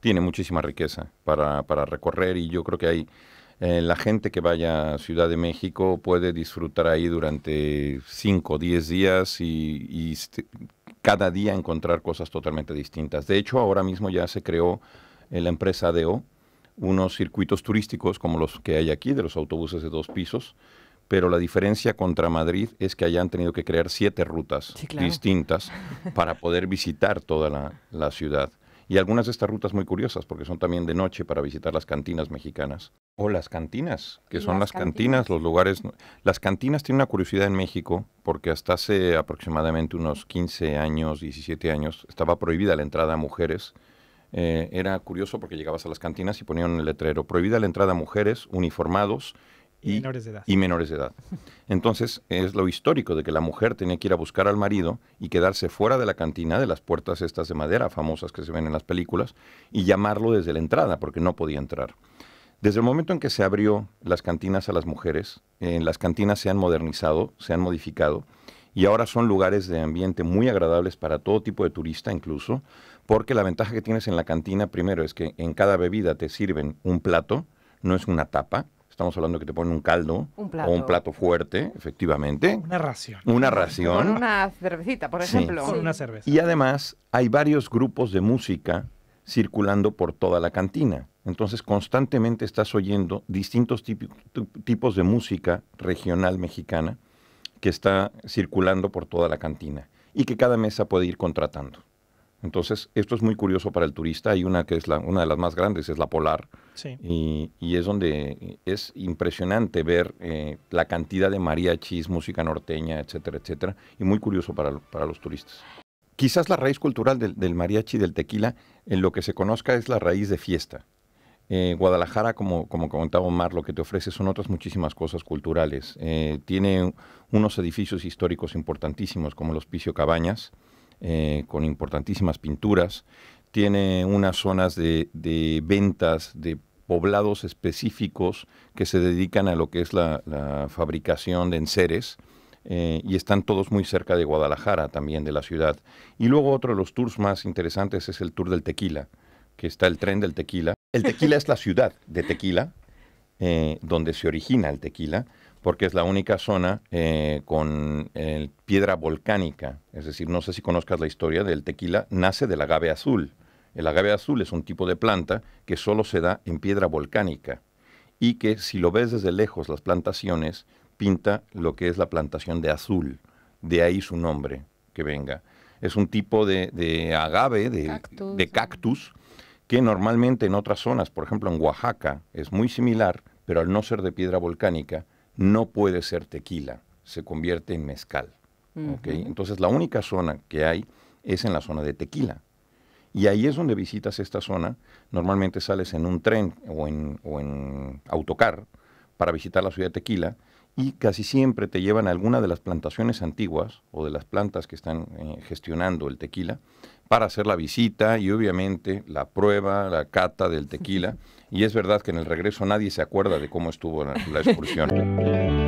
Tiene muchísima riqueza para, recorrer y yo creo que hay eh, la gente que vaya a Ciudad de México puede disfrutar ahí durante 5 o 10 días y, y este, cada día encontrar cosas totalmente distintas. De hecho, ahora mismo ya se creó en la empresa ADO unos circuitos turísticos como los que hay aquí, de los autobuses de dos pisos, pero la diferencia contra Madrid es que hayan tenido que crear siete rutas distintas para poder visitar toda la, ciudad. Y algunas de estas rutas muy curiosas, porque son también de noche para visitar las cantinas mexicanas. O las cantinas, que son las, cantinas, los lugares... Las cantinas tienen una curiosidad en México, porque hasta hace aproximadamente unos 15 años, 17 años, estaba prohibida la entrada a mujeres. Eh, era curioso porque llegabas a las cantinas y ponían el letrero, prohibida la entrada a mujeres uniformados y, menores de edad. Entonces, es lo histórico de que la mujer tenía que ir a buscar al marido y quedarse fuera de la cantina de las puertas estas de madera famosas que se ven en las películas y llamarlo desde la entrada porque no podía entrar. Desde el momento en que se abrió las cantinas a las mujeres, eh, las cantinas se han modernizado, se han modificado y ahora son lugares de ambiente muy agradables para todo tipo de turista incluso, porque la ventaja que tienes en la cantina primero es que en cada bebida te sirven un plato, no es una tapa, Estamos hablando que te ponen un caldo o un plato fuerte, efectivamente. Una ración. Una ración. una cervecita, por ejemplo. Sí. una cerveza. Y además hay varios grupos de música circulando por toda la cantina. Entonces constantemente estás oyendo distintos tipos de música regional mexicana que está circulando por toda la cantina y que cada mesa puede ir contratando. Entonces, esto es muy curioso para el turista. Hay una que es una de las más grandes, es la Polar. Sí. Y, es donde es impresionante ver eh, la cantidad de mariachis, música norteña, etcétera, etcétera. Y muy curioso para, los turistas. Quizás la raíz cultural del, mariachi mariachi, del tequila, en lo que se conozca es la raíz de fiesta. Eh, Guadalajara, como, comentaba Omar, lo que te ofrece son otras muchísimas cosas culturales. Eh, tiene unos edificios históricos importantísimos, como el Hospicio Cabañas, eh, con importantísimas pinturas, tiene unas zonas de, ventas de poblados específicos que se dedican a lo que es la, fabricación de enseres. Eh, y están todos muy cerca de Guadalajara, también de la ciudad. Y luego otro de los tours más interesantes es el tour del tequila, que está el tren del tequila. El tequila es la ciudad de tequila, eh, donde se origina el tequila, porque es la única zona eh, con eh, piedra volcánica. Es decir, no sé si conozcas la historia del tequila, nace del agave azul. El agave azul es un tipo de planta que solo se da en piedra volcánica y que si lo ves desde lejos las plantaciones, pinta lo que es la plantación de azul. De ahí su nombre que venga. Es un tipo de, agave, de cactus que normalmente en otras zonas, por ejemplo en Oaxaca, es muy similar, pero al no ser de piedra volcánica, no puede ser tequila, se convierte en mezcal. Entonces la única zona que hay es en la zona de tequila. Y ahí es donde visitas esta zona. Normalmente sales en un tren o en, o en autocar para visitar la ciudad de Tequila y casi siempre te llevan a alguna de las plantaciones antiguas o de las plantas que están eh, gestionando el tequila para hacer la visita y obviamente la prueba, la cata del tequila. Y es verdad que en el regreso nadie se acuerda de cómo estuvo la, la excursión.